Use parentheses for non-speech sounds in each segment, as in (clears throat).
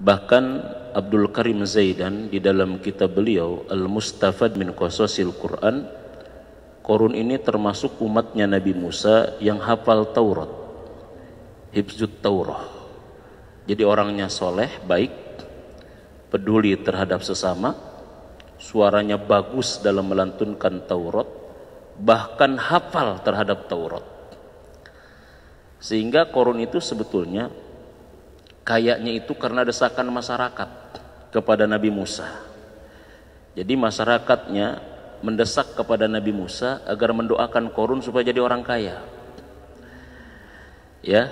Bahkan Abdul Karim Zaidan di dalam kitab beliau Al-Mustafad min Qasasil Quran Korun ini termasuk umatnya Nabi Musa yang hafal Taurat Hibzut Taurah Jadi orangnya soleh, baik Peduli terhadap sesama Suaranya bagus dalam melantunkan Taurat Bahkan hafal terhadap Taurat Sehingga korun itu sebetulnya Kayaknya itu karena desakan masyarakat kepada Nabi Musa. Jadi masyarakatnya mendesak kepada Nabi Musa agar mendoakan Korun supaya jadi orang kaya. Ya,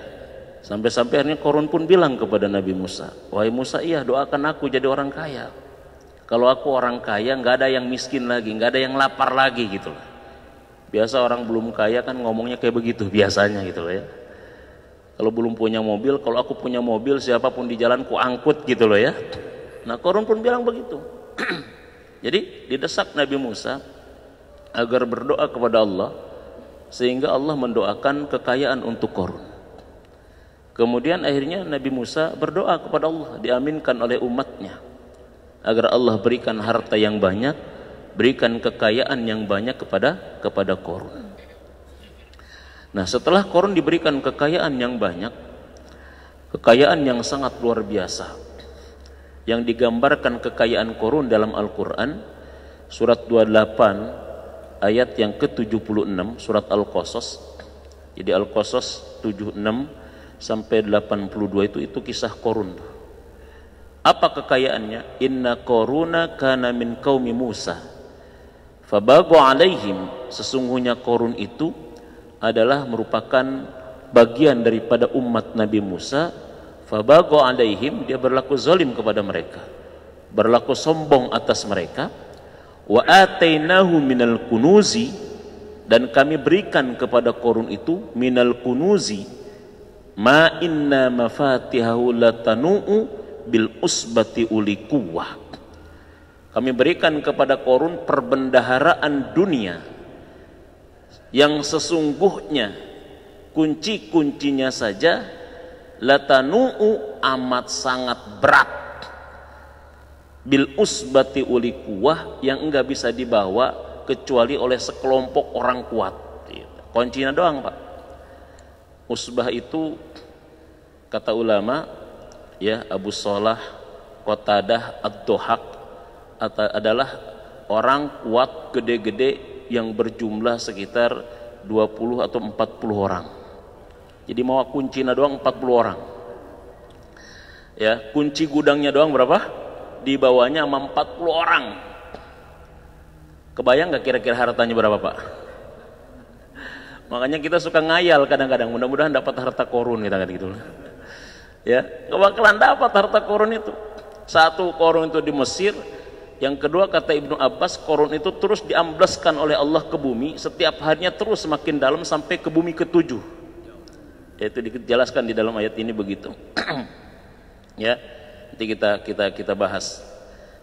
sampai-sampai akhirnya Korun pun bilang kepada Nabi Musa, wahai Musa, iya doakan aku jadi orang kaya. Kalau aku orang kaya, nggak ada yang miskin lagi, nggak ada yang lapar lagi gitu Biasa orang belum kaya kan ngomongnya kayak begitu biasanya gitu loh ya kalau belum punya mobil, kalau aku punya mobil siapapun di jalan ku angkut gitu loh ya. Nah Korun pun bilang begitu. (clears throat) Jadi didesak Nabi Musa agar berdoa kepada Allah sehingga Allah mendoakan kekayaan untuk Korun. Kemudian akhirnya Nabi Musa berdoa kepada Allah diaminkan oleh umatnya agar Allah berikan harta yang banyak, berikan kekayaan yang banyak kepada kepada Korun. Nah, setelah Korun diberikan kekayaan yang banyak, kekayaan yang sangat luar biasa, yang digambarkan kekayaan Korun dalam Al-Quran, surat 28 ayat yang ke-76, surat Al-Qasas, jadi Al-Qasas 76 sampai 82 itu itu kisah Korun. Apa kekayaannya? Inna koruna kana min kaumi Musa. Fabago alaihim, sesungguhnya Korun itu adalah merupakan bagian daripada umat Nabi Musa fabago alaihim dia berlaku zalim kepada mereka berlaku sombong atas mereka wa atainahu minal kunuzi dan kami berikan kepada korun itu minal kunuzi ma inna mafatihahu latanu'u bil usbati uli kuwah kami berikan kepada korun perbendaharaan dunia yang sesungguhnya kunci-kuncinya saja latanu'u amat sangat berat bil usbati uli kuah yang enggak bisa dibawa kecuali oleh sekelompok orang kuat gitu. kuncinya doang pak usbah itu kata ulama ya Abu Solah kotadah Ad-Dohak adalah orang kuat gede-gede yang berjumlah sekitar 20 atau 40 orang. Jadi mau kuncinya doang 40 orang. Ya, kunci gudangnya doang berapa? Dibawanya sama 40 orang. Kebayang nggak kira-kira hartanya berapa, Pak? Makanya kita suka ngayal kadang-kadang, mudah-mudahan dapat harta korun kita kan gitu. Ya, kebakalan dapat harta korun itu. Satu korun itu di Mesir, yang kedua kata Ibnu Abbas, korun itu terus diambleskan oleh Allah ke bumi, setiap harinya terus semakin dalam sampai ke bumi ketujuh. Itu dijelaskan di dalam ayat ini begitu. (clears throat) ya, nanti kita kita kita bahas.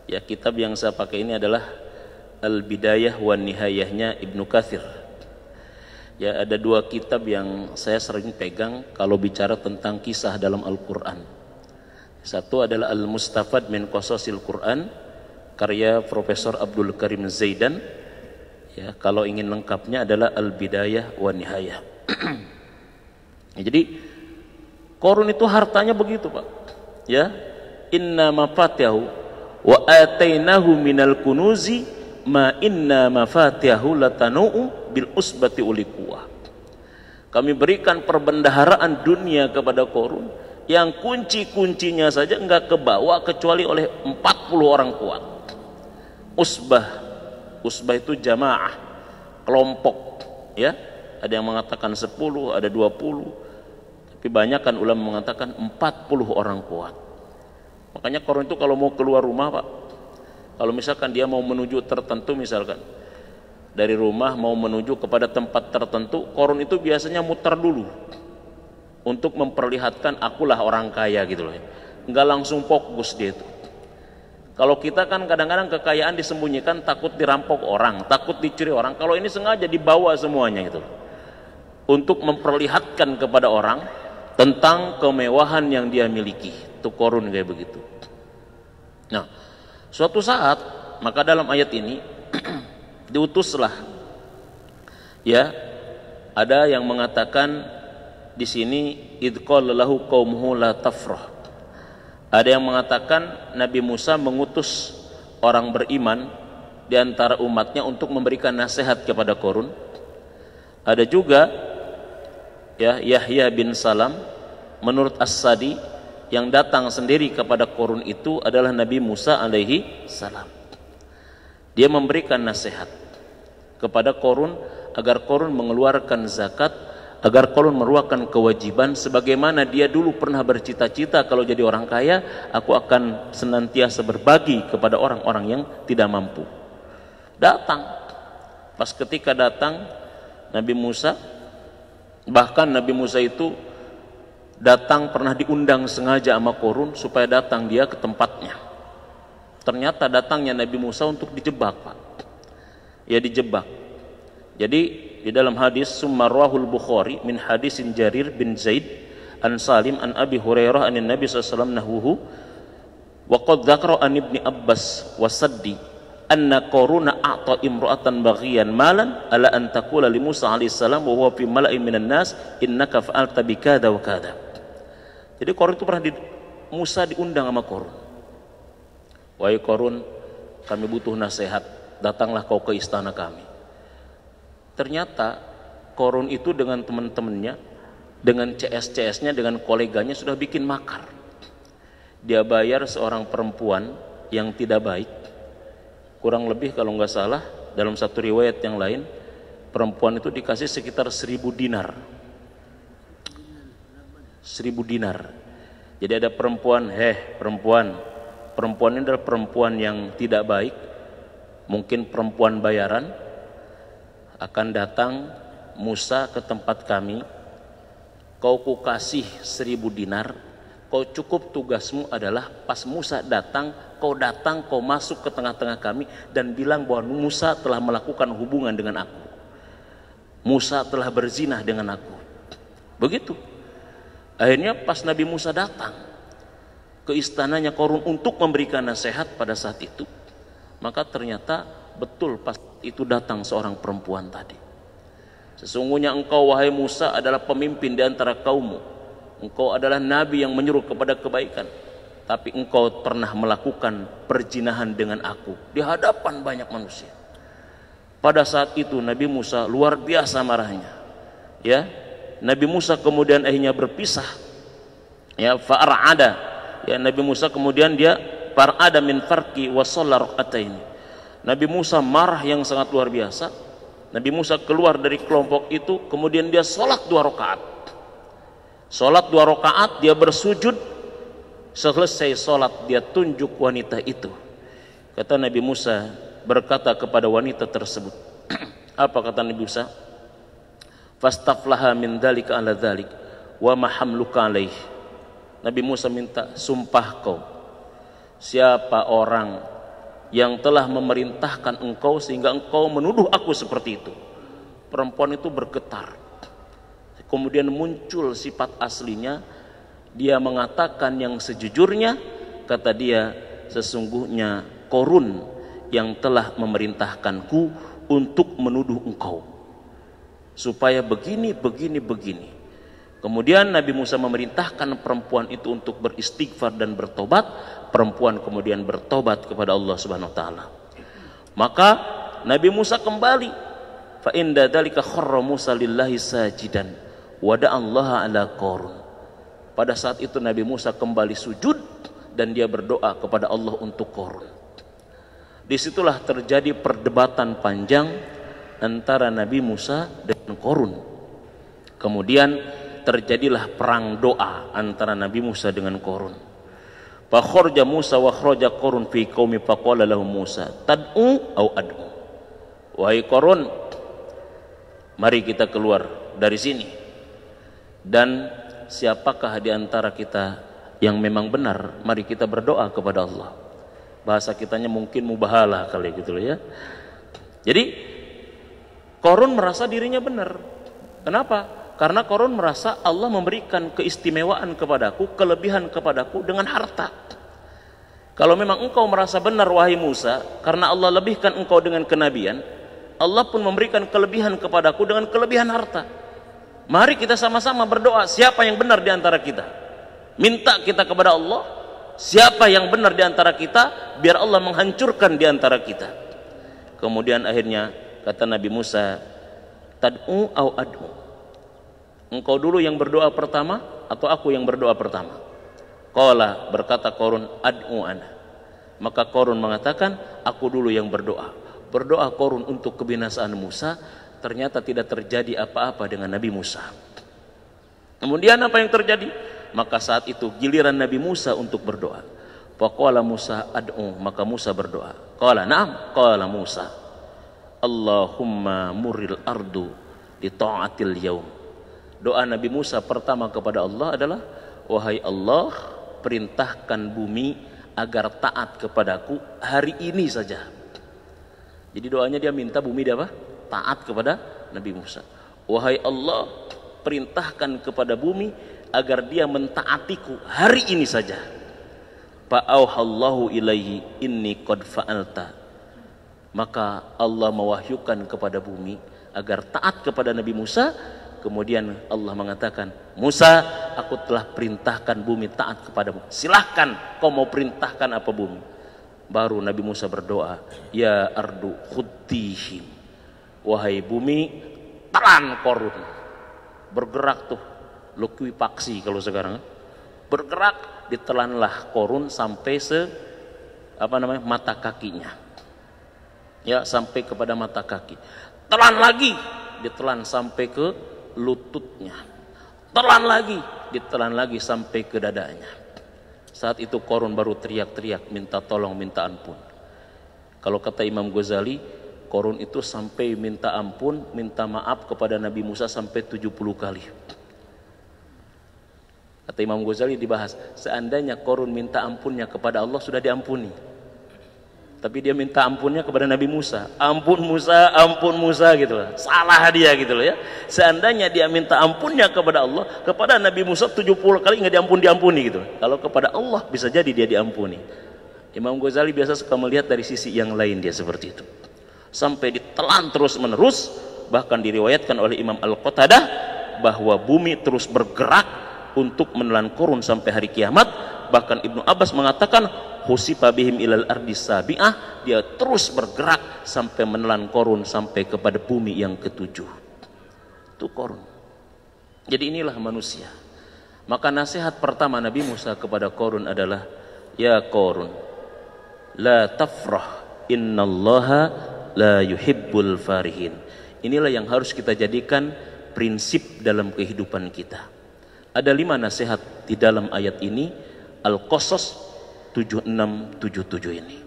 Ya, kitab yang saya pakai ini adalah Al-Bidayah wa Nihayahnya Ibnu Katsir. Ya, ada dua kitab yang saya sering pegang kalau bicara tentang kisah dalam Al-Qur'an. Satu adalah Al-Mustafad min Qasasil Qur'an, karya Profesor Abdul Karim Zaidan ya kalau ingin lengkapnya adalah Al Bidayah wa Nihayah ya, (clears throat) jadi korun itu hartanya begitu Pak ya inna mafatihu wa atainahu minal kunuzi ma inna mafatihu latanu'u bil usbati uli kami berikan perbendaharaan dunia kepada korun yang kunci-kuncinya saja enggak kebawa kecuali oleh 40 orang kuat usbah usbah itu jamaah kelompok ya ada yang mengatakan 10 ada 20 tapi banyak kan ulama mengatakan 40 orang kuat makanya korun itu kalau mau keluar rumah pak kalau misalkan dia mau menuju tertentu misalkan dari rumah mau menuju kepada tempat tertentu korun itu biasanya muter dulu untuk memperlihatkan akulah orang kaya gitu loh ya nggak langsung fokus dia itu kalau kita kan kadang-kadang kekayaan disembunyikan takut dirampok orang, takut dicuri orang. Kalau ini sengaja dibawa semuanya itu. Untuk memperlihatkan kepada orang tentang kemewahan yang dia miliki. Tukorun kayak begitu. Nah, suatu saat maka dalam ayat ini (clears throat) diutuslah ya ada yang mengatakan di sini idqal lahu qaumuhu la tafrah ada yang mengatakan Nabi Musa mengutus orang beriman di antara umatnya untuk memberikan nasihat kepada Korun. Ada juga ya Yahya bin Salam menurut As-Sadi yang datang sendiri kepada Korun itu adalah Nabi Musa alaihi salam. Dia memberikan nasihat kepada Korun agar Korun mengeluarkan zakat agar kolon meruakan kewajiban sebagaimana dia dulu pernah bercita-cita kalau jadi orang kaya aku akan senantiasa berbagi kepada orang-orang yang tidak mampu datang pas ketika datang Nabi Musa bahkan Nabi Musa itu datang pernah diundang sengaja sama Korun supaya datang dia ke tempatnya ternyata datangnya Nabi Musa untuk dijebak Pak ya dijebak jadi di dalam hadis Sumarwahul Bukhari min hadisin Jarir bin Zaid an Salim an Abi Hurairah anin Nabi SAW nahwuhu wa qad dzakara an Ibni Abbas wa saddi anna koruna a'ta imra'atan baghiyan malan ala an taqula li Musa alaihi salam wa huwa fi malai minan nas innaka fa'alta bi kada wa kada. Jadi korun itu pernah di, Musa diundang sama korun. Wahai Qarun, kami butuh nasihat. Datanglah kau ke istana kami. Ternyata Korun itu dengan teman-temannya, dengan CS-CS-nya, dengan koleganya sudah bikin makar. Dia bayar seorang perempuan yang tidak baik. Kurang lebih kalau nggak salah, dalam satu riwayat yang lain, perempuan itu dikasih sekitar seribu dinar. Seribu dinar. Jadi ada perempuan, heh perempuan, perempuan ini adalah perempuan yang tidak baik, mungkin perempuan bayaran, akan datang Musa ke tempat kami, kau ku kasih seribu dinar, kau cukup tugasmu adalah pas Musa datang, kau datang, kau masuk ke tengah-tengah kami dan bilang bahwa Musa telah melakukan hubungan dengan aku. Musa telah berzinah dengan aku. Begitu. Akhirnya pas Nabi Musa datang ke istananya Korun untuk memberikan nasihat pada saat itu, maka ternyata betul pas itu datang seorang perempuan tadi. Sesungguhnya engkau wahai Musa adalah pemimpin di antara kaummu. Engkau adalah nabi yang menyuruh kepada kebaikan. Tapi engkau pernah melakukan perjinahan dengan aku di hadapan banyak manusia. Pada saat itu Nabi Musa luar biasa marahnya. Ya, Nabi Musa kemudian akhirnya berpisah. Ya, fa'arada. Ya, Nabi Musa kemudian dia farada min farqi wa shalla ini Nabi Musa marah yang sangat luar biasa. Nabi Musa keluar dari kelompok itu, kemudian dia sholat dua rakaat. Sholat dua rakaat, dia bersujud. Selesai sholat, dia tunjuk wanita itu. Kata Nabi Musa berkata kepada wanita tersebut. (clears throat) Apa kata Nabi Musa? Fastaflaha min dalik ala dalik wa mahamluka alaih. Nabi Musa minta, sumpah kau. Siapa orang yang telah memerintahkan engkau sehingga engkau menuduh aku seperti itu. Perempuan itu bergetar. Kemudian muncul sifat aslinya. Dia mengatakan yang sejujurnya, kata dia, sesungguhnya korun yang telah memerintahkanku untuk menuduh engkau. Supaya begini, begini, begini. Kemudian Nabi Musa memerintahkan perempuan itu untuk beristighfar dan bertobat. Perempuan kemudian bertobat kepada Allah Subhanahu wa taala. Maka Nabi Musa kembali fa inda dalika kharra Musa lillahi sajidan wa Allah ala qarun. Pada saat itu Nabi Musa kembali sujud dan dia berdoa kepada Allah untuk korun. Disitulah terjadi perdebatan panjang antara Nabi Musa dan Korun. Kemudian terjadilah perang doa antara Nabi Musa dengan Korun. Fakhorja Musa wa khroja Korun fi qaumi faqala lahu Musa tad'u au ad'u. Wahai Korun, mari kita keluar dari sini. Dan siapakah di antara kita yang memang benar, mari kita berdoa kepada Allah. Bahasa kitanya mungkin mubahalah kali gitu loh ya. Jadi Korun merasa dirinya benar. Kenapa? Karena Korun merasa Allah memberikan keistimewaan kepadaku, kelebihan kepadaku dengan harta. Kalau memang engkau merasa benar wahai Musa, karena Allah lebihkan engkau dengan kenabian, Allah pun memberikan kelebihan kepadaku dengan kelebihan harta. Mari kita sama-sama berdoa siapa yang benar di antara kita. Minta kita kepada Allah, siapa yang benar di antara kita, biar Allah menghancurkan di antara kita. Kemudian akhirnya kata Nabi Musa, tad'u au ad'u Engkau dulu yang berdoa pertama atau aku yang berdoa pertama? Kola berkata Korun ad'u ana. Maka Korun mengatakan, aku dulu yang berdoa. Berdoa Korun untuk kebinasaan Musa, ternyata tidak terjadi apa-apa dengan Nabi Musa. Kemudian apa yang terjadi? Maka saat itu giliran Nabi Musa untuk berdoa. Pokola Musa ad'u, maka Musa berdoa. Kola na'am, kola Musa. Allahumma muril ardu di ta'atil yaum Doa Nabi Musa pertama kepada Allah adalah, Wahai Allah, perintahkan bumi agar taat kepadaku hari ini saja. Jadi doanya dia minta bumi dia apa? Taat kepada Nabi Musa. Wahai Allah, perintahkan kepada bumi agar dia mentaatiku hari ini saja. Fa'auhallahu ilaihi inni qad fa'alta. Maka Allah mewahyukan kepada bumi agar taat kepada Nabi Musa Kemudian Allah mengatakan, Musa, aku telah perintahkan bumi taat kepadamu. Silahkan kau mau perintahkan apa bumi. Baru Nabi Musa berdoa, Ya ardu khutihim. Wahai bumi, telan korun. Bergerak tuh, paksi kalau sekarang. Bergerak, ditelanlah korun sampai se apa namanya mata kakinya. Ya, sampai kepada mata kaki. Telan lagi, ditelan sampai ke lututnya. Telan lagi, ditelan lagi sampai ke dadanya. Saat itu Korun baru teriak-teriak minta tolong, minta ampun. Kalau kata Imam Ghazali, Korun itu sampai minta ampun, minta maaf kepada Nabi Musa sampai 70 kali. Kata Imam Ghazali dibahas, seandainya Korun minta ampunnya kepada Allah sudah diampuni. Tapi dia minta ampunnya kepada Nabi Musa. Ampun Musa, ampun Musa gitu loh. Salah dia gitu loh ya. Seandainya dia minta ampunnya kepada Allah, kepada Nabi Musa 70 kali nggak diampun diampuni gitu. Kalau kepada Allah bisa jadi dia diampuni. Imam Ghazali biasa suka melihat dari sisi yang lain dia seperti itu. Sampai ditelan terus menerus, bahkan diriwayatkan oleh Imam Al-Qatadah bahwa bumi terus bergerak untuk menelan kurun sampai hari kiamat bahkan Ibnu Abbas mengatakan husifa bihim ilal ardi sabi'ah dia terus bergerak sampai menelan korun sampai kepada bumi yang ketujuh itu korun jadi inilah manusia maka nasihat pertama Nabi Musa kepada korun adalah ya korun la tafrah innallaha la yuhibbul farihin inilah yang harus kita jadikan prinsip dalam kehidupan kita ada lima nasihat di dalam ayat ini al-qasas 7677 ini.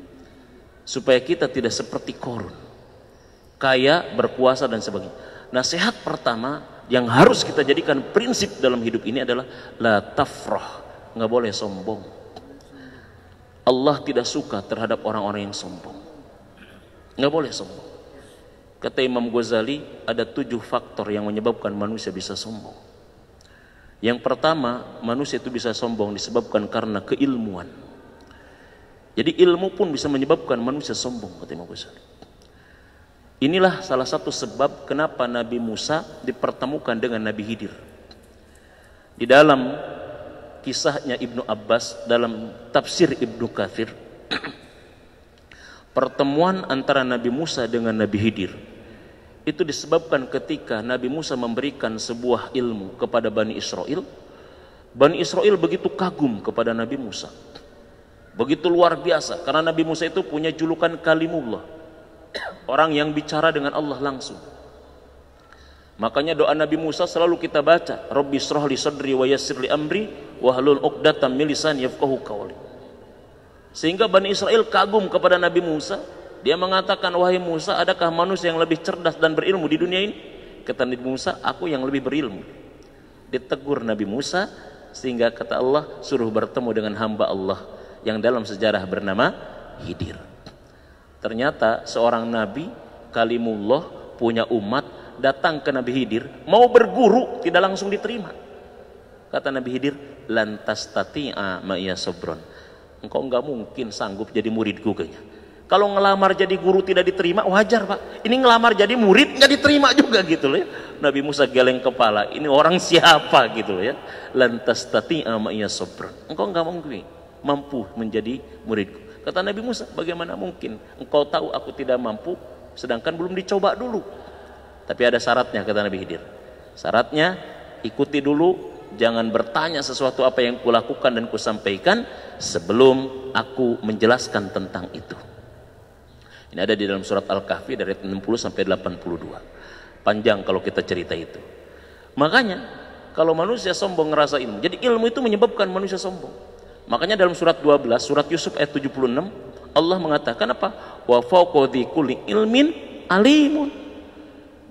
Supaya kita tidak seperti korun. Kaya, berkuasa dan sebagainya. Nasihat pertama yang harus kita jadikan prinsip dalam hidup ini adalah la tafrah, nggak boleh sombong. Allah tidak suka terhadap orang-orang yang sombong. Nggak boleh sombong. Kata Imam Ghazali, ada tujuh faktor yang menyebabkan manusia bisa sombong. Yang pertama, manusia itu bisa sombong disebabkan karena keilmuan. Jadi ilmu pun bisa menyebabkan manusia sombong kata Imam Ghazali. Inilah salah satu sebab kenapa Nabi Musa dipertemukan dengan Nabi Hidir. Di dalam kisahnya Ibnu Abbas dalam tafsir Ibnu Kathir (clears throat) pertemuan antara Nabi Musa dengan Nabi Hidir itu disebabkan ketika Nabi Musa memberikan sebuah ilmu kepada Bani Israel Bani Israel begitu kagum kepada Nabi Musa Begitu luar biasa karena Nabi Musa itu punya julukan kalimullah. Orang yang bicara dengan Allah langsung. Makanya doa Nabi Musa selalu kita baca, Rabbi li sadri wa li amri wa 'uqdatam min lisani yafqahu Sehingga Bani Israel kagum kepada Nabi Musa, dia mengatakan, "Wahai Musa, adakah manusia yang lebih cerdas dan berilmu di dunia ini?" Kata Nabi Musa, "Aku yang lebih berilmu." Ditegur Nabi Musa sehingga kata Allah, "Suruh bertemu dengan hamba Allah." yang dalam sejarah bernama Hidir. Ternyata seorang nabi kalimullah punya umat datang ke Nabi Hidir mau berguru tidak langsung diterima. Kata Nabi Hidir, lantas tati'a ma'iyah sobron. Engkau nggak mungkin sanggup jadi murid kayaknya. Kalau ngelamar jadi guru tidak diterima, wajar pak. Ini ngelamar jadi murid nggak diterima juga gitu loh ya. Nabi Musa geleng kepala, ini orang siapa gitu loh ya. Lantas tati'a ma'iyah sobron. Engkau nggak mungkin mampu menjadi muridku. Kata Nabi Musa, bagaimana mungkin engkau tahu aku tidak mampu sedangkan belum dicoba dulu. Tapi ada syaratnya kata Nabi Khidir. Syaratnya ikuti dulu jangan bertanya sesuatu apa yang kulakukan dan kusampaikan sebelum aku menjelaskan tentang itu. Ini ada di dalam surat Al-Kahfi dari 60 sampai 82. Panjang kalau kita cerita itu. Makanya kalau manusia sombong ngerasa ilmu. Jadi ilmu itu menyebabkan manusia sombong. Makanya dalam surat 12, surat Yusuf ayat 76, Allah mengatakan apa? Wa fawqadhi kulli ilmin alimun.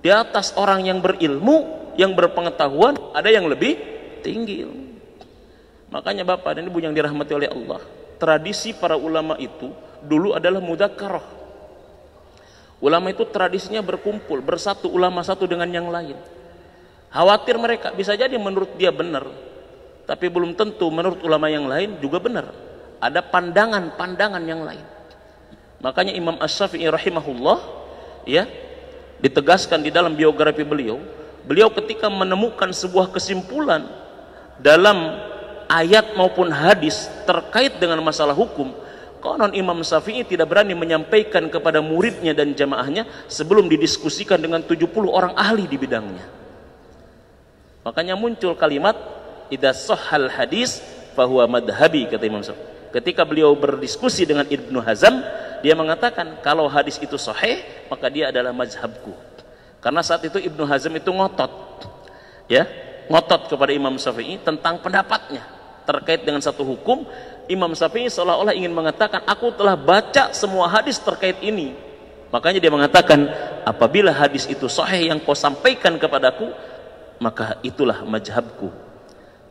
Di atas orang yang berilmu, yang berpengetahuan, ada yang lebih tinggi Makanya Bapak dan Ibu yang dirahmati oleh Allah, tradisi para ulama itu dulu adalah mudzakarah. Ulama itu tradisinya berkumpul, bersatu ulama satu dengan yang lain. Khawatir mereka bisa jadi menurut dia benar, tapi belum tentu menurut ulama yang lain juga benar. Ada pandangan-pandangan yang lain. Makanya Imam As-Syafi'i rahimahullah ya ditegaskan di dalam biografi beliau, beliau ketika menemukan sebuah kesimpulan dalam ayat maupun hadis terkait dengan masalah hukum, konon Imam Syafi'i tidak berani menyampaikan kepada muridnya dan jamaahnya sebelum didiskusikan dengan 70 orang ahli di bidangnya. Makanya muncul kalimat idza sahhal hadis bahwa madhabi kata Imam Syafi'i. Ketika beliau berdiskusi dengan Ibnu Hazm dia mengatakan kalau hadis itu sahih, maka dia adalah mazhabku. Karena saat itu Ibnu Hazm itu ngotot. Ya, ngotot kepada Imam Syafi'i tentang pendapatnya terkait dengan satu hukum. Imam Syafi'i seolah-olah ingin mengatakan, "Aku telah baca semua hadis terkait ini." Makanya dia mengatakan, "Apabila hadis itu sahih yang kau sampaikan kepadaku, maka itulah mazhabku."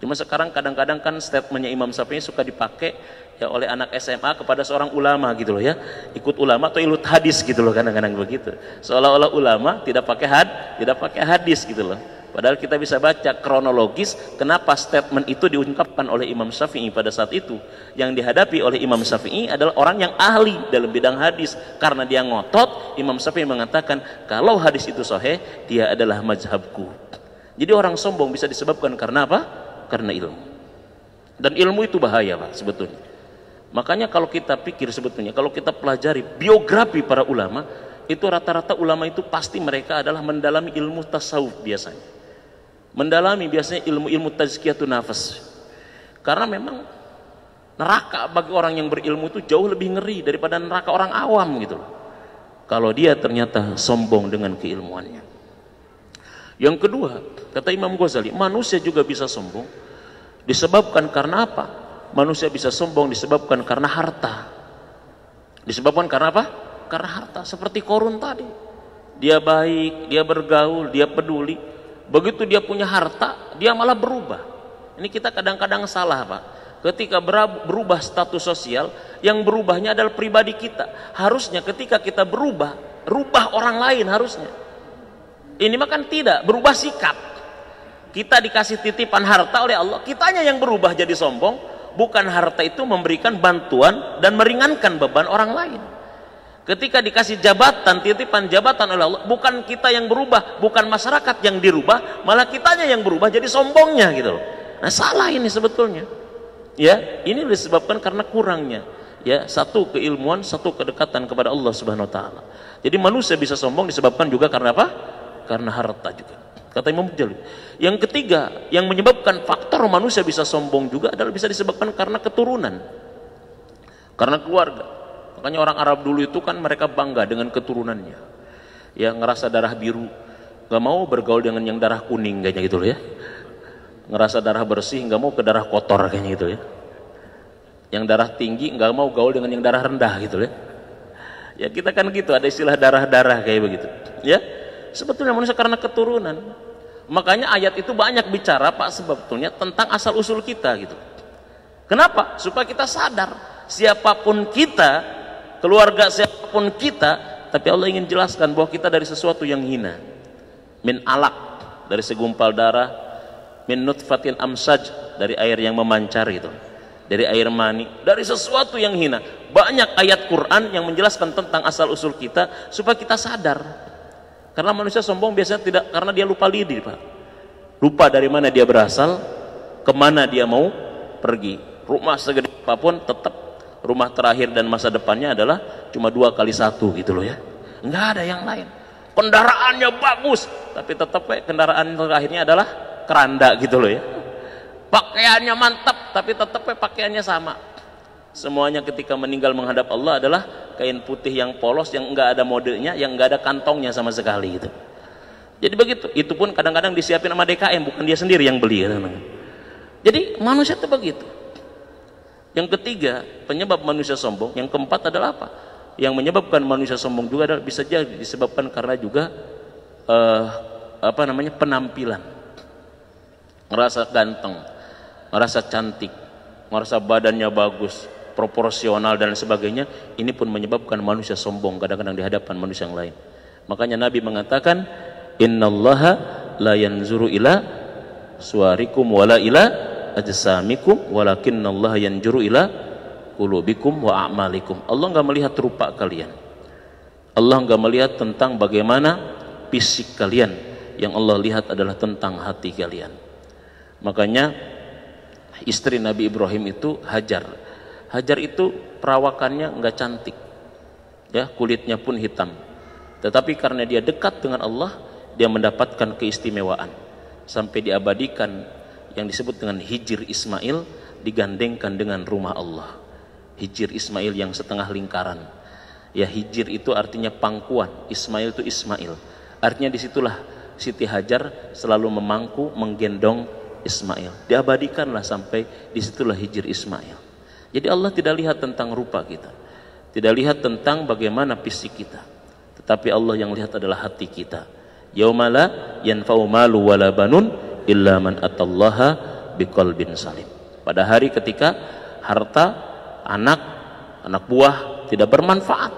Cuma sekarang kadang-kadang kan statementnya Imam Syafi'i suka dipakai ya oleh anak SMA kepada seorang ulama gitu loh ya. Ikut ulama atau ilut hadis gitu loh kadang-kadang begitu. Seolah-olah ulama tidak pakai had, tidak pakai hadis gitu loh. Padahal kita bisa baca kronologis kenapa statement itu diungkapkan oleh Imam Syafi'i pada saat itu. Yang dihadapi oleh Imam Syafi'i adalah orang yang ahli dalam bidang hadis. Karena dia ngotot, Imam Syafi'i mengatakan, kalau hadis itu soheh, dia adalah mazhabku. Jadi orang sombong bisa disebabkan karena apa? karena ilmu. Dan ilmu itu bahaya Pak sebetulnya. Makanya kalau kita pikir sebetulnya, kalau kita pelajari biografi para ulama, itu rata-rata ulama itu pasti mereka adalah mendalami ilmu tasawuf biasanya. Mendalami biasanya ilmu-ilmu tazkiyatun nafas. Karena memang neraka bagi orang yang berilmu itu jauh lebih ngeri daripada neraka orang awam gitu loh. Kalau dia ternyata sombong dengan keilmuannya. Yang kedua, kata Imam Ghazali, manusia juga bisa sombong disebabkan karena apa? Manusia bisa sombong disebabkan karena harta. Disebabkan karena apa? Karena harta, seperti korun tadi. Dia baik, dia bergaul, dia peduli. Begitu dia punya harta, dia malah berubah. Ini kita kadang-kadang salah, Pak. Ketika berubah status sosial, yang berubahnya adalah pribadi kita. Harusnya ketika kita berubah, rubah orang lain harusnya ini mah kan tidak, berubah sikap. Kita dikasih titipan harta oleh Allah, kitanya yang berubah jadi sombong, bukan harta itu memberikan bantuan dan meringankan beban orang lain. Ketika dikasih jabatan, titipan jabatan oleh Allah, bukan kita yang berubah, bukan masyarakat yang dirubah, malah kitanya yang berubah jadi sombongnya gitu loh. Nah, salah ini sebetulnya. Ya, ini disebabkan karena kurangnya ya satu keilmuan, satu kedekatan kepada Allah Subhanahu wa taala. Jadi manusia bisa sombong disebabkan juga karena apa? karena harta juga. Kata Imam Jalil. Yang ketiga, yang menyebabkan faktor manusia bisa sombong juga adalah bisa disebabkan karena keturunan. Karena keluarga. Makanya orang Arab dulu itu kan mereka bangga dengan keturunannya. Ya ngerasa darah biru, Gak mau bergaul dengan yang darah kuning kayaknya gitu loh ya. Ngerasa darah bersih, gak mau ke darah kotor kayaknya gitu ya. Yang darah tinggi gak mau gaul dengan yang darah rendah gitu loh ya. Ya kita kan gitu, ada istilah darah-darah kayak begitu. Ya, sebetulnya manusia karena keturunan. Makanya ayat itu banyak bicara Pak sebetulnya tentang asal usul kita gitu. Kenapa? Supaya kita sadar siapapun kita, keluarga siapapun kita, tapi Allah ingin jelaskan bahwa kita dari sesuatu yang hina. Min alak dari segumpal darah, min nutfatin amsaj dari air yang memancar gitu, Dari air mani, dari sesuatu yang hina. Banyak ayat Quran yang menjelaskan tentang asal usul kita supaya kita sadar karena manusia sombong biasanya tidak karena dia lupa diri, Pak. Lupa dari mana dia berasal, kemana dia mau pergi. Rumah segede apapun tetap rumah terakhir dan masa depannya adalah cuma dua kali satu gitu loh ya. Nggak ada yang lain. Kendaraannya bagus, tapi tetap kayak kendaraan terakhirnya adalah keranda gitu loh ya. Pakaiannya mantap, tapi tetap pakaiannya sama semuanya ketika meninggal menghadap Allah adalah kain putih yang polos yang enggak ada modenya yang enggak ada kantongnya sama sekali gitu jadi begitu itu pun kadang-kadang disiapin sama DKM bukan dia sendiri yang beli gitu. jadi manusia itu begitu yang ketiga penyebab manusia sombong yang keempat adalah apa yang menyebabkan manusia sombong juga adalah bisa jadi disebabkan karena juga uh, apa namanya penampilan merasa ganteng merasa cantik merasa badannya bagus proporsional dan sebagainya, ini pun menyebabkan manusia sombong kadang-kadang di hadapan manusia yang lain. Makanya Nabi mengatakan, "Innallaha la yanzuru ila suarikum wala ila ajsamikum, walakinallaha yanzuru ila kulubikum wa a'malikum." Allah nggak melihat rupa kalian. Allah nggak melihat tentang bagaimana fisik kalian. Yang Allah lihat adalah tentang hati kalian. Makanya istri Nabi Ibrahim itu Hajar Hajar itu perawakannya nggak cantik, ya kulitnya pun hitam. Tetapi karena dia dekat dengan Allah, dia mendapatkan keistimewaan sampai diabadikan yang disebut dengan Hijir Ismail digandengkan dengan rumah Allah. Hijir Ismail yang setengah lingkaran. Ya Hijir itu artinya pangkuan, Ismail itu Ismail. Artinya disitulah Siti Hajar selalu memangku, menggendong Ismail. Diabadikanlah sampai disitulah Hijir Ismail. Jadi Allah tidak lihat tentang rupa kita. Tidak lihat tentang bagaimana fisik kita. Tetapi Allah yang lihat adalah hati kita. Yaumala yanfa'u malu wala banun illa man atallaha biqalbin salim. Pada hari ketika harta, anak, anak buah tidak bermanfaat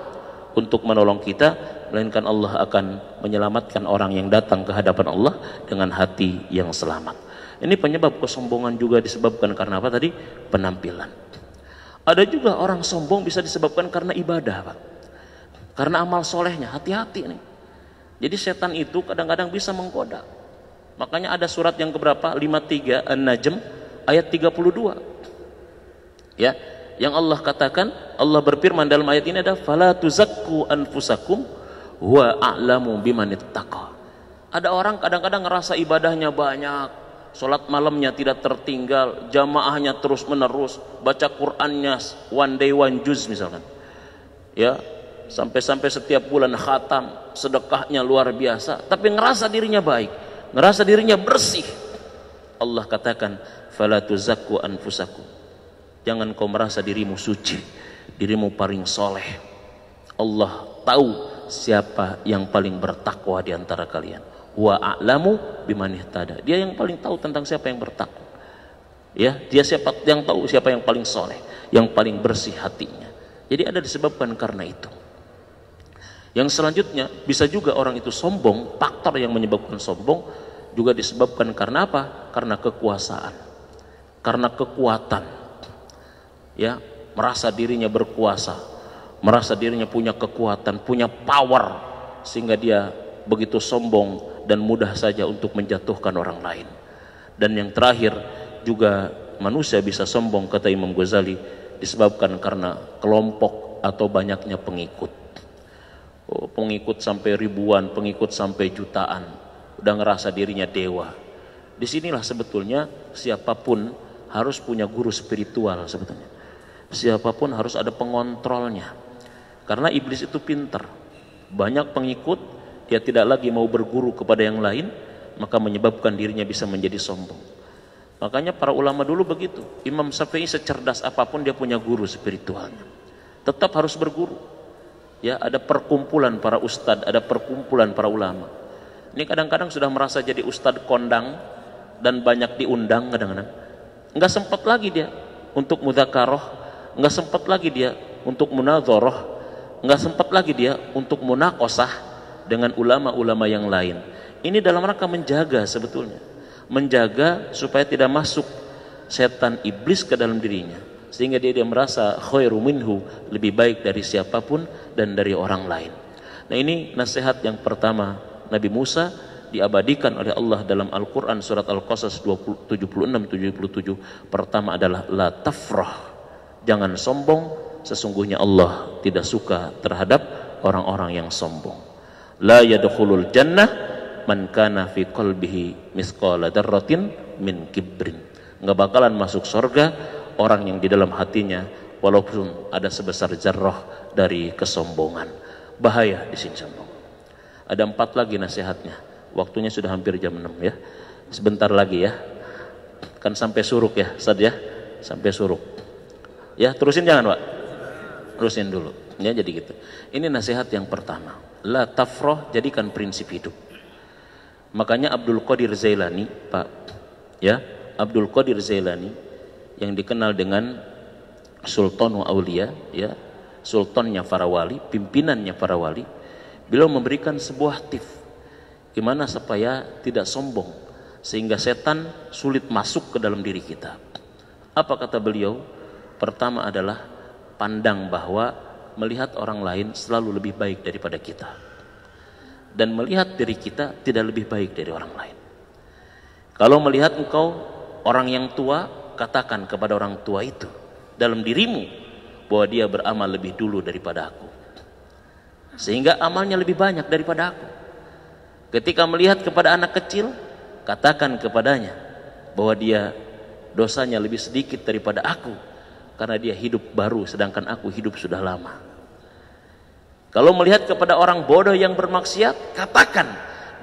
untuk menolong kita, melainkan Allah akan menyelamatkan orang yang datang ke hadapan Allah dengan hati yang selamat. Ini penyebab kesombongan juga disebabkan karena apa tadi? Penampilan. Ada juga orang sombong bisa disebabkan karena ibadah, Pak. Karena amal solehnya, hati-hati nih. Jadi setan itu kadang-kadang bisa menggoda. Makanya ada surat yang keberapa? 53 An-Najm ayat 32. Ya, yang Allah katakan, Allah berfirman dalam ayat ini ada fala tuzakku anfusakum wa a'lamu biman Ada orang kadang-kadang ngerasa ibadahnya banyak, sholat malamnya tidak tertinggal, jamaahnya terus menerus, baca Qurannya one day one juz misalkan. Ya, sampai-sampai setiap bulan khatam, sedekahnya luar biasa, tapi ngerasa dirinya baik, ngerasa dirinya bersih. Allah katakan, "Fala tuzakku anfusaku, Jangan kau merasa dirimu suci, dirimu paling soleh. Allah tahu siapa yang paling bertakwa di antara kalian wa a'lamu biman ihtada. Dia yang paling tahu tentang siapa yang bertakwa. Ya, dia siapa yang tahu siapa yang paling soleh, yang paling bersih hatinya. Jadi ada disebabkan karena itu. Yang selanjutnya bisa juga orang itu sombong, faktor yang menyebabkan sombong juga disebabkan karena apa? Karena kekuasaan. Karena kekuatan. Ya, merasa dirinya berkuasa, merasa dirinya punya kekuatan, punya power sehingga dia begitu sombong, dan mudah saja untuk menjatuhkan orang lain. Dan yang terakhir juga manusia bisa sombong kata Imam Ghazali disebabkan karena kelompok atau banyaknya pengikut. Oh, pengikut sampai ribuan, pengikut sampai jutaan. Udah ngerasa dirinya dewa. Disinilah sebetulnya siapapun harus punya guru spiritual sebetulnya. Siapapun harus ada pengontrolnya. Karena iblis itu pinter. Banyak pengikut dia tidak lagi mau berguru kepada yang lain, maka menyebabkan dirinya bisa menjadi sombong. Makanya para ulama dulu begitu. Imam Syafi'i secerdas apapun dia punya guru spiritualnya. Tetap harus berguru. Ya, ada perkumpulan para ustadz, ada perkumpulan para ulama. Ini kadang-kadang sudah merasa jadi ustadz kondang dan banyak diundang kadang-kadang. Enggak sempat lagi dia untuk mudzakarah, enggak sempat lagi dia untuk munadzarah, enggak sempat lagi dia untuk munakosah dengan ulama-ulama yang lain. Ini dalam rangka menjaga sebetulnya, menjaga supaya tidak masuk setan iblis ke dalam dirinya sehingga dia, dia merasa khairu minhu lebih baik dari siapapun dan dari orang lain. Nah, ini nasihat yang pertama Nabi Musa diabadikan oleh Allah dalam Al-Qur'an surat Al-Qasas 76 77 pertama adalah la tafrah. Jangan sombong, sesungguhnya Allah tidak suka terhadap orang-orang yang sombong la yadkhulul jannah man kana fi qalbihi misqala darratin min kibrin. Enggak bakalan masuk surga orang yang di dalam hatinya walaupun ada sebesar jarrah dari kesombongan. Bahaya di sini sombong. Ada empat lagi nasihatnya. Waktunya sudah hampir jam 6 ya. Sebentar lagi ya. Kan sampai suruk ya, sad ya. Sampai suruk. Ya, terusin jangan, Pak. Terusin dulu. Ya, jadi gitu. Ini nasihat yang pertama la tafroh jadikan prinsip hidup. Makanya Abdul Qadir Zailani, Pak, ya, Abdul Qadir Zailani yang dikenal dengan Sultan Aulia, ya, sultannya para wali, pimpinannya para wali, beliau memberikan sebuah tif gimana supaya tidak sombong sehingga setan sulit masuk ke dalam diri kita. Apa kata beliau? Pertama adalah pandang bahwa melihat orang lain selalu lebih baik daripada kita. Dan melihat diri kita tidak lebih baik dari orang lain. Kalau melihat engkau orang yang tua, katakan kepada orang tua itu dalam dirimu bahwa dia beramal lebih dulu daripada aku. Sehingga amalnya lebih banyak daripada aku. Ketika melihat kepada anak kecil, katakan kepadanya bahwa dia dosanya lebih sedikit daripada aku karena dia hidup baru sedangkan aku hidup sudah lama. Kalau melihat kepada orang bodoh yang bermaksiat, katakan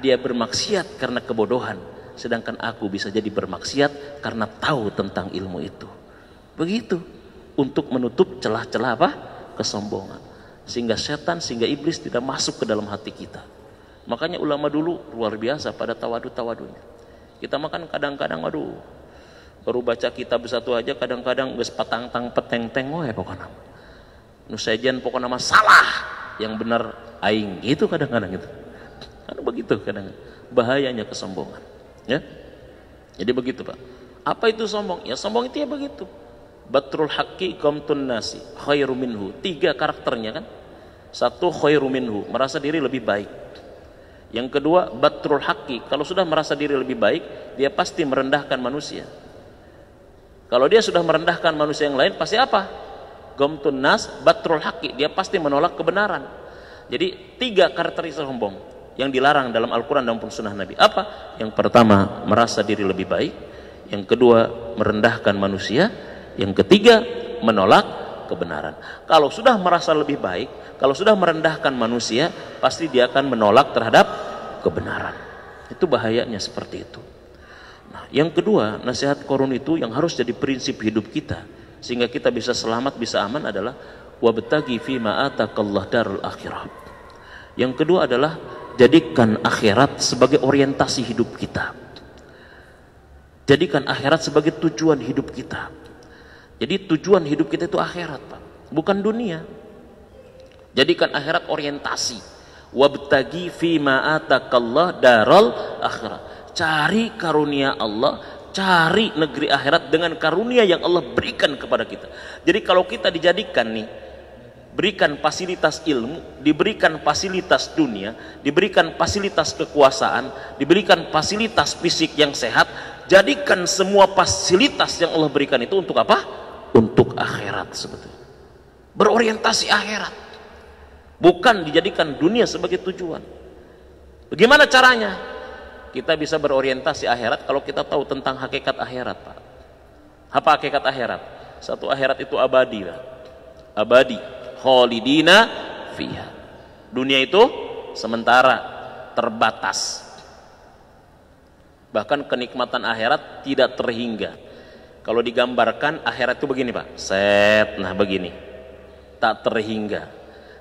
dia bermaksiat karena kebodohan, sedangkan aku bisa jadi bermaksiat karena tahu tentang ilmu itu. Begitu untuk menutup celah-celah apa? kesombongan. Sehingga setan, sehingga iblis tidak masuk ke dalam hati kita. Makanya ulama dulu luar biasa pada tawadu-tawadunya. Kita makan kadang-kadang aduh Baru baca kitab satu aja kadang-kadang gak sepatang tang peteng-teng oh ya pokoknya. Nu sejen pokoknya nama salah, yang benar aing gitu kadang-kadang itu. Kan begitu kadang, bahayanya kesombongan, ya. Jadi begitu, Pak. Apa itu sombong? Ya sombong itu ya begitu. Batrul hakki, qamtun nasi khairu Tiga karakternya kan. Satu khairu merasa diri lebih baik. Yang kedua, batrul hakki. Kalau sudah merasa diri lebih baik, dia pasti merendahkan manusia kalau dia sudah merendahkan manusia yang lain, pasti apa? Gomtun nas batrul haki. Dia pasti menolak kebenaran. Jadi tiga karakteristik sombong yang dilarang dalam Al-Quran dan pun sunnah Nabi. Apa? Yang pertama, merasa diri lebih baik. Yang kedua, merendahkan manusia. Yang ketiga, menolak kebenaran. Kalau sudah merasa lebih baik, kalau sudah merendahkan manusia, pasti dia akan menolak terhadap kebenaran. Itu bahayanya seperti itu. Yang kedua, nasihat korun itu yang harus jadi prinsip hidup kita sehingga kita bisa selamat, bisa aman adalah wabtagi fi ma'atakallah darul akhirat. Yang kedua adalah jadikan akhirat sebagai orientasi hidup kita. Jadikan akhirat sebagai tujuan hidup kita. Jadi tujuan hidup kita itu akhirat, Pak. Bukan dunia. Jadikan akhirat orientasi. Wabtagi fi ma'atakallah darul akhirat cari karunia Allah, cari negeri akhirat dengan karunia yang Allah berikan kepada kita. Jadi kalau kita dijadikan nih berikan fasilitas ilmu, diberikan fasilitas dunia, diberikan fasilitas kekuasaan, diberikan fasilitas fisik yang sehat, jadikan semua fasilitas yang Allah berikan itu untuk apa? Untuk akhirat sebetulnya. Berorientasi akhirat. Bukan dijadikan dunia sebagai tujuan. Bagaimana caranya? Kita bisa berorientasi akhirat kalau kita tahu tentang hakikat akhirat, Pak. Apa hakikat akhirat? Satu akhirat itu abadi, Pak. Abadi. holidina fiha. Dunia itu sementara, terbatas. Bahkan kenikmatan akhirat tidak terhingga. Kalau digambarkan akhirat itu begini, Pak. Set, nah begini. Tak terhingga.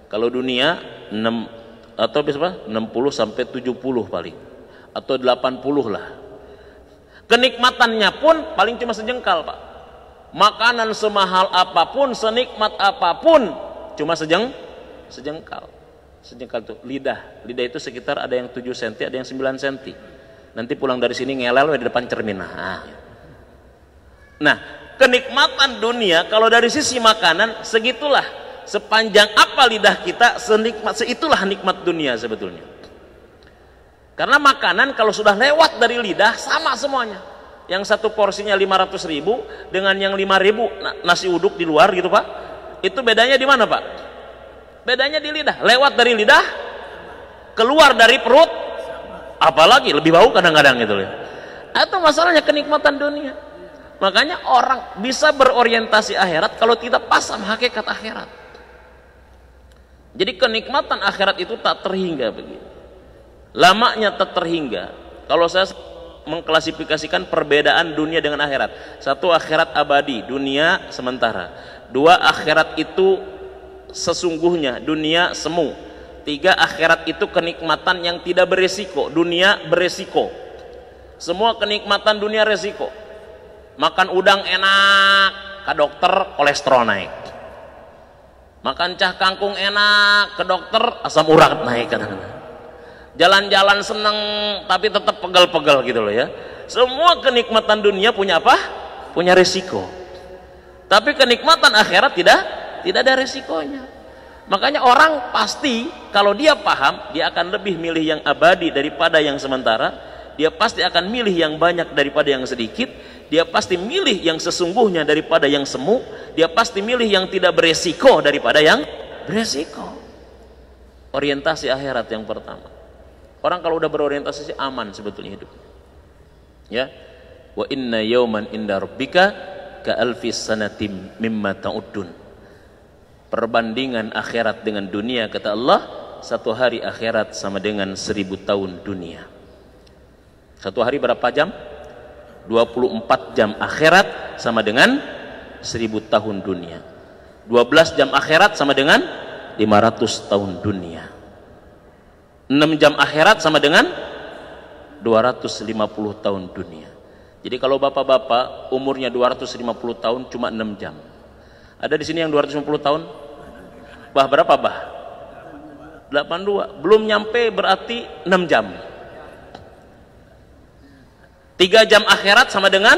Kalau dunia 6 atau berapa? 60 sampai 70 paling atau 80 lah. Kenikmatannya pun paling cuma sejengkal, Pak. Makanan semahal apapun, senikmat apapun, cuma sejeng sejengkal. Sejengkal tuh lidah. Lidah itu sekitar ada yang 7 cm, ada yang 9 cm. Nanti pulang dari sini ngelel di depan cermin. Nah, nah kenikmatan dunia kalau dari sisi makanan segitulah sepanjang apa lidah kita senikmat seitulah nikmat dunia sebetulnya karena makanan kalau sudah lewat dari lidah sama semuanya. Yang satu porsinya 500 ribu dengan yang 5 ribu nasi uduk di luar gitu Pak. Itu bedanya di mana Pak? Bedanya di lidah. Lewat dari lidah, keluar dari perut, apalagi lebih bau kadang-kadang gitu ya. Atau masalahnya kenikmatan dunia. Makanya orang bisa berorientasi akhirat kalau tidak pasam hakikat akhirat. Jadi kenikmatan akhirat itu tak terhingga begitu lamanya tak terhingga kalau saya mengklasifikasikan perbedaan dunia dengan akhirat satu akhirat abadi dunia sementara dua akhirat itu sesungguhnya dunia semu tiga akhirat itu kenikmatan yang tidak beresiko dunia beresiko semua kenikmatan dunia resiko makan udang enak ke dokter kolesterol naik makan cah kangkung enak ke dokter asam urat naik kadang-kadang jalan-jalan seneng tapi tetap pegel-pegel gitu loh ya semua kenikmatan dunia punya apa? punya resiko tapi kenikmatan akhirat tidak tidak ada resikonya makanya orang pasti kalau dia paham dia akan lebih milih yang abadi daripada yang sementara dia pasti akan milih yang banyak daripada yang sedikit dia pasti milih yang sesungguhnya daripada yang semu dia pasti milih yang tidak beresiko daripada yang beresiko orientasi akhirat yang pertama Orang kalau udah berorientasi sih aman sebetulnya hidup. Ya. Wa inna yauman inda rabbika ka alfi sanatim mimma ta'udun. Perbandingan akhirat dengan dunia kata Allah, satu hari akhirat sama dengan seribu tahun dunia. Satu hari berapa jam? 24 jam akhirat sama dengan seribu tahun dunia. 12 jam akhirat sama dengan 500 tahun dunia. 6 jam akhirat sama dengan 250 tahun dunia. Jadi kalau bapak-bapak umurnya 250 tahun cuma 6 jam. Ada di sini yang 250 tahun? Bah berapa bah? 82. Belum nyampe berarti 6 jam. 3 jam akhirat sama dengan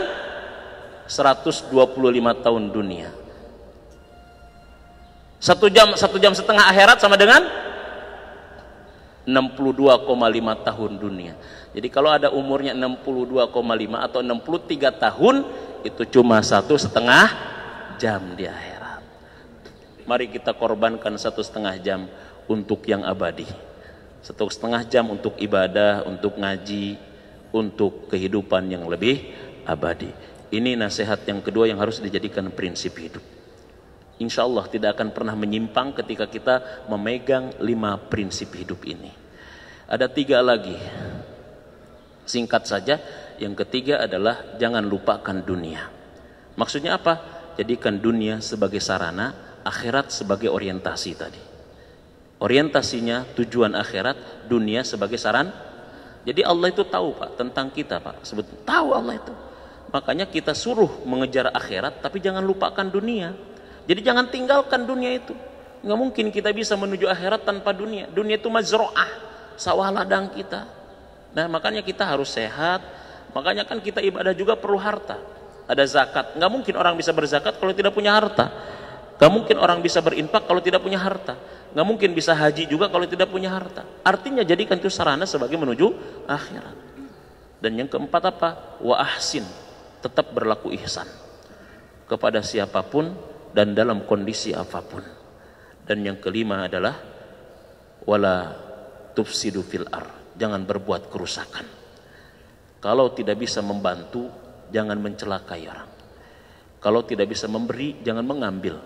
125 tahun dunia. Satu jam, satu jam setengah akhirat sama dengan 62,5 tahun dunia. Jadi kalau ada umurnya 62,5 atau 63 tahun itu cuma satu setengah jam di akhirat. Mari kita korbankan satu setengah jam untuk yang abadi. Satu setengah jam untuk ibadah, untuk ngaji, untuk kehidupan yang lebih abadi. Ini nasihat yang kedua yang harus dijadikan prinsip hidup insya Allah tidak akan pernah menyimpang ketika kita memegang lima prinsip hidup ini. Ada tiga lagi, singkat saja. Yang ketiga adalah jangan lupakan dunia. Maksudnya apa? Jadikan dunia sebagai sarana, akhirat sebagai orientasi tadi. Orientasinya tujuan akhirat, dunia sebagai saran. Jadi Allah itu tahu pak tentang kita pak, sebetulnya tahu Allah itu. Makanya kita suruh mengejar akhirat, tapi jangan lupakan dunia jadi jangan tinggalkan dunia itu. Nggak mungkin kita bisa menuju akhirat tanpa dunia. Dunia itu mazroah, sawah ladang kita. Nah makanya kita harus sehat. Makanya kan kita ibadah juga perlu harta. Ada zakat. Nggak mungkin orang bisa berzakat kalau tidak punya harta. Nggak mungkin orang bisa berinfak kalau tidak punya harta. Nggak mungkin bisa haji juga kalau tidak punya harta. Artinya jadikan itu sarana sebagai menuju akhirat. Dan yang keempat apa? Wa ahsin. Tetap berlaku ihsan. Kepada siapapun dan dalam kondisi apapun. Dan yang kelima adalah wala tufsidu fil ar. Jangan berbuat kerusakan. Kalau tidak bisa membantu, jangan mencelakai orang. Kalau tidak bisa memberi, jangan mengambil.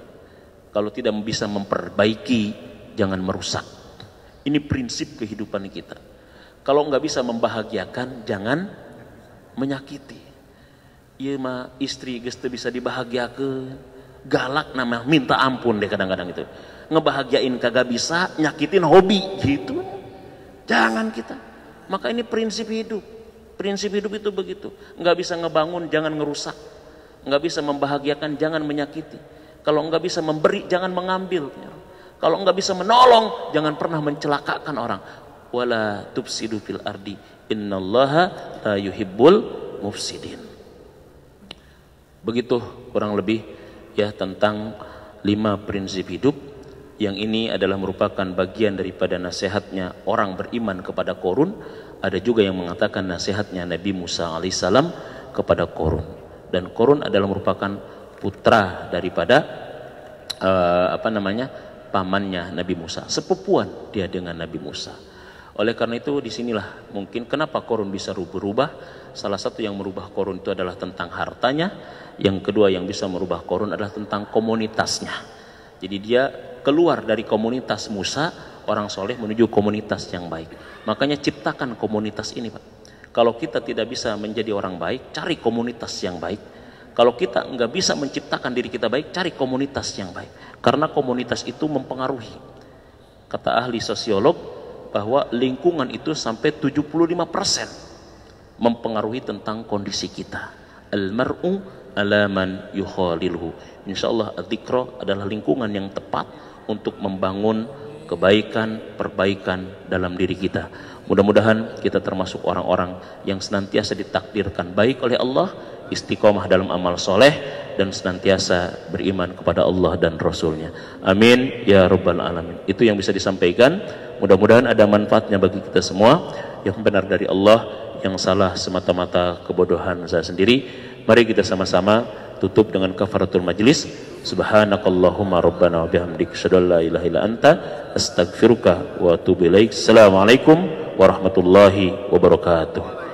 Kalau tidak bisa memperbaiki, jangan merusak. Ini prinsip kehidupan kita. Kalau nggak bisa membahagiakan, jangan menyakiti. Iya ma istri gesta bisa dibahagiakan, galak namanya minta ampun deh kadang-kadang itu ngebahagiain kagak bisa nyakitin hobi gitu jangan kita maka ini prinsip hidup prinsip hidup itu begitu nggak bisa ngebangun jangan ngerusak nggak bisa membahagiakan jangan menyakiti kalau nggak bisa memberi jangan mengambil kalau nggak bisa menolong jangan pernah mencelakakan orang wala tubsidu fil ardi innallaha la yuhibbul mufsidin begitu kurang lebih ya tentang lima prinsip hidup yang ini adalah merupakan bagian daripada nasihatnya orang beriman kepada Korun. Ada juga yang mengatakan nasihatnya Nabi Musa alaihissalam kepada Korun. Dan Korun adalah merupakan putra daripada uh, apa namanya pamannya Nabi Musa, sepupuan dia dengan Nabi Musa. Oleh karena itu disinilah mungkin kenapa Korun bisa berubah salah satu yang merubah korun itu adalah tentang hartanya, yang kedua yang bisa merubah korun adalah tentang komunitasnya. Jadi dia keluar dari komunitas Musa, orang soleh menuju komunitas yang baik. Makanya ciptakan komunitas ini Pak. Kalau kita tidak bisa menjadi orang baik, cari komunitas yang baik. Kalau kita nggak bisa menciptakan diri kita baik, cari komunitas yang baik. Karena komunitas itu mempengaruhi. Kata ahli sosiolog bahwa lingkungan itu sampai 75 persen mempengaruhi tentang kondisi kita. Al-mar'u alaman yukhalilhu. Insyaallah adzikra adalah lingkungan yang tepat untuk membangun kebaikan, perbaikan dalam diri kita. Mudah-mudahan kita termasuk orang-orang yang senantiasa ditakdirkan baik oleh Allah, istiqomah dalam amal soleh, dan senantiasa beriman kepada Allah dan Rasulnya. Amin. Ya Rabbal Alamin. Itu yang bisa disampaikan. Mudah-mudahan ada manfaatnya bagi kita semua. Yang benar dari Allah, yang salah semata-mata kebodohan saya sendiri. Mari kita sama-sama tutup dengan kafaratul majlis. Subhanakallahumma rabbana wa bihamdik la ilaha illa anta astagfiruka wa atubu ilaik. Assalamualaikum warahmatullahi wabarakatuh.